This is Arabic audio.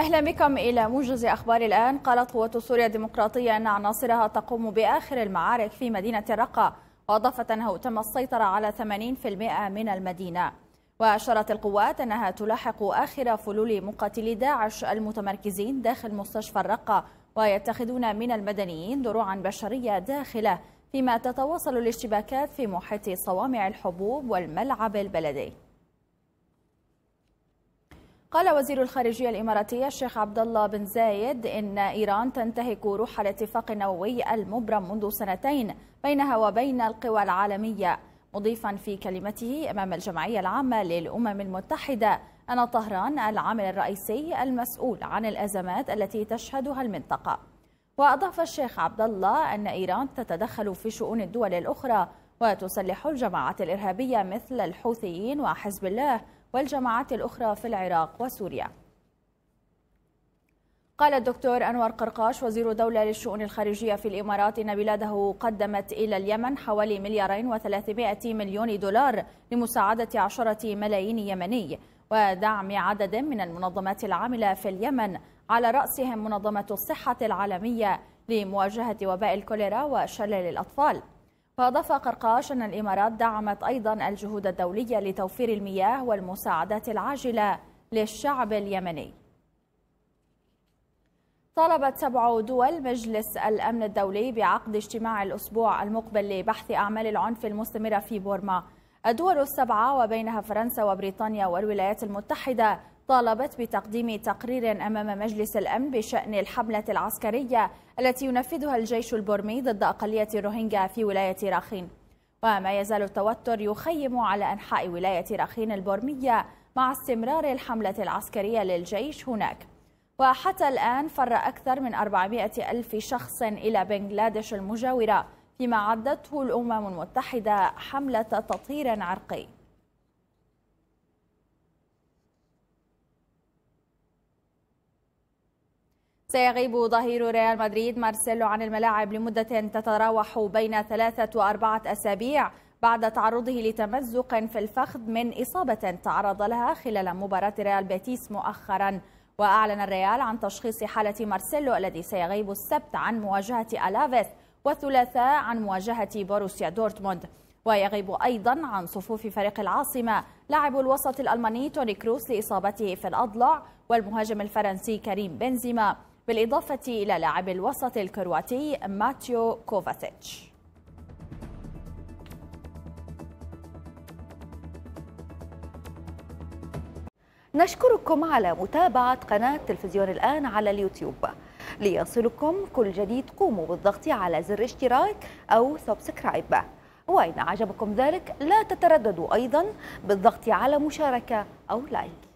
أهلا بكم إلى موجز أخبار الآن قالت قوات سوريا الديمقراطية أن عناصرها تقوم بآخر المعارك في مدينة الرقة وأضافت أنه تم السيطرة على 80% من المدينة وأشارت القوات أنها تلاحق آخر فلول مقاتلي داعش المتمركزين داخل مستشفى الرقة ويتخذون من المدنيين دروعا بشرية داخله فيما تتواصل الاشتباكات في محيط صوامع الحبوب والملعب البلدي قال وزير الخارجية الإماراتية الشيخ عبد الله بن زايد إن إيران تنتهك روح الاتفاق النووي المبرم منذ سنتين بينها وبين القوى العالمية مضيفا في كلمته أمام الجمعية العامة للأمم المتحدة أن طهران العامل الرئيسي المسؤول عن الأزمات التي تشهدها المنطقة وأضاف الشيخ عبد الله أن إيران تتدخل في شؤون الدول الأخرى وتسلح الجماعات الإرهابية مثل الحوثيين وحزب الله والجماعات الأخرى في العراق وسوريا قال الدكتور أنور قرقاش وزير دولة للشؤون الخارجية في الإمارات إن بلاده قدمت إلى اليمن حوالي مليارين و300 مليون دولار لمساعدة عشرة ملايين يمني ودعم عدد من المنظمات العاملة في اليمن على رأسهم منظمة الصحة العالمية لمواجهة وباء الكوليرا وشلل الأطفال وأضاف قرقاش أن الإمارات دعمت أيضا الجهود الدولية لتوفير المياه والمساعدات العاجلة للشعب اليمني طالبت سبع دول مجلس الأمن الدولي بعقد اجتماع الأسبوع المقبل لبحث أعمال العنف المستمرة في بورما الدول السبعة وبينها فرنسا وبريطانيا والولايات المتحدة طالبت بتقديم تقرير أمام مجلس الأمن بشأن الحملة العسكرية التي ينفذها الجيش البرمي ضد أقلية روهينجا في ولاية راخين وما يزال التوتر يخيم على أنحاء ولاية راخين البرمية مع استمرار الحملة العسكرية للجيش هناك وحتى الآن فر أكثر من 400 ألف شخص إلى بنغلاديش المجاورة فيما عدته الأمم المتحدة حملة تطهير عرقي سيغيب ظهير ريال مدريد مارسيلو عن الملاعب لمدة تتراوح بين ثلاثة وأربعة أسابيع بعد تعرضه لتمزق في الفخذ من إصابة تعرض لها خلال مباراة ريال بيتيس مؤخرا وأعلن الريال عن تشخيص حالة مارسيلو الذي سيغيب السبت عن مواجهة ألافيس والثلاثاء عن مواجهة بوروسيا دورتموند ويغيب أيضا عن صفوف فريق العاصمة لاعب الوسط الألماني توني كروس لإصابته في الأضلع والمهاجم الفرنسي كريم بنزيما بالإضافة إلى لاعب الوسط الكرواتي ماتيو كوفاتيتش نشكركم على متابعة قناة تلفزيون الآن على اليوتيوب ليصلكم كل جديد قوموا بالضغط على زر اشتراك أو سبسكرايب وإن عجبكم ذلك لا تترددوا أيضا بالضغط على مشاركة أو لايك